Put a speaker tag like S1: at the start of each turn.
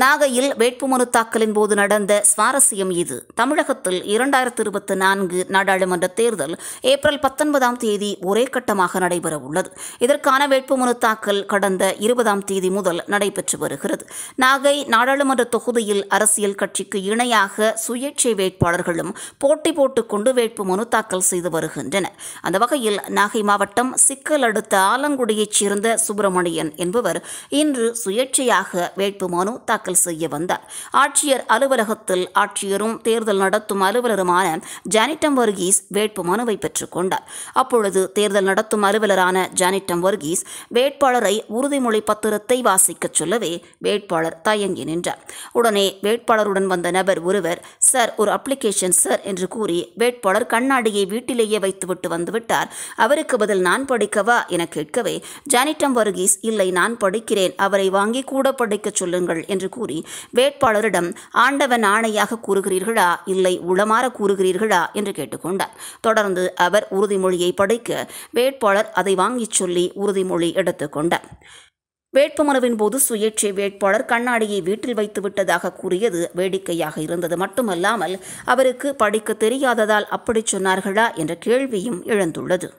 S1: நாகையில் வேட்புமனு தாக்கலின் போது நடந்த சுவாரஸ்யம் இது தமிழகத்தில் இரண்டாயிரத்தி இருபத்தி நான்கு நாடாளுமன்ற தேர்தல் ஏப்ரல் பத்தொன்பதாம் தேதி ஒரே கட்டமாக நடைபெறவுள்ளது இதற்கான வேட்புமனு தாக்கல் கடந்த இருபதாம் தேதி முதல் நடைபெற்று வருகிறது நாகை நாடாளுமன்ற தொகுதியில் அரசியல் கட்சிக்கு இணையாக சுயேட்சை வேட்பாளர்களும் போட்டி போட்டுக்கொண்டு வேட்புமனு தாக்கல் செய்து வருகின்றனர் அந்த வகையில் நாகை மாவட்டம் சிக்கல் அடுத்த ஆலங்குடியைச் சேர்ந்த சுப்பிரமணியன் என்பவர் இன்று சுயேட்சையாக வேட்புமனு தாக்கல் தாக்கல் செய்ய வந்தார் ஆட்சியர் அலுவலகத்தில் ஆட்சியரும் தேர்தல் நடத்தும் அலுவலருமான ஜானிட்டம் வர்கீஸ் வேட்பு மனுவை பெற்றுக் கொண்டார் அப்பொழுது தேர்தல் நடத்தும் அலுவலரான ஜானிட்டம் வர்கீஸ் வேட்பாளரை உறுதிமொழி பத்திரத்தை வாசிக்கச் சொல்லவே வேட்பாளர் தயங்கி நின்றார் உடனே வேட்பாளருடன் வந்த நபர் ஒருவர் சார் ஒரு அப்ளிகேஷன் சார் என்று கூறி வேட்பாளர் கண்ணாடியை வீட்டிலேயே வைத்துவிட்டு வந்துவிட்டார் அவருக்கு பதில் நான் படிக்கவா என கேட்கவே ஜானிட்டம் வர்கீஸ் இல்லை நான் படிக்கிறேன் அவரை வாங்கி கூட படிக்கச் சொல்லுங்கள் என்று என்று கூறி வேட்பாளரிடம் ஆண்டவன் ஆணையாக கூறுகிறீர்களா இல்லை உளமாற கூறுகிறீர்களா என்று கேட்டுக்கொண்டார் தொடர்ந்து அவர் உறுதிமொழியை படைக்க வேட்பாளர் அதை வாங்கிச் சொல்லி உறுதிமொழி எடுத்துக்கொண்டார் வேட்புமனுவின் போது சுயேட்சை வேட்பாளர் கண்ணாடியை வீட்டில் வைத்து விட்டதாக கூறியது வேடிக்கையாக இருந்தது மட்டுமல்லாமல் அவருக்கு படிக்க தெரியாததால் அப்படி சொன்னார்களா என்ற கேள்வியும் எழுந்துள்ளது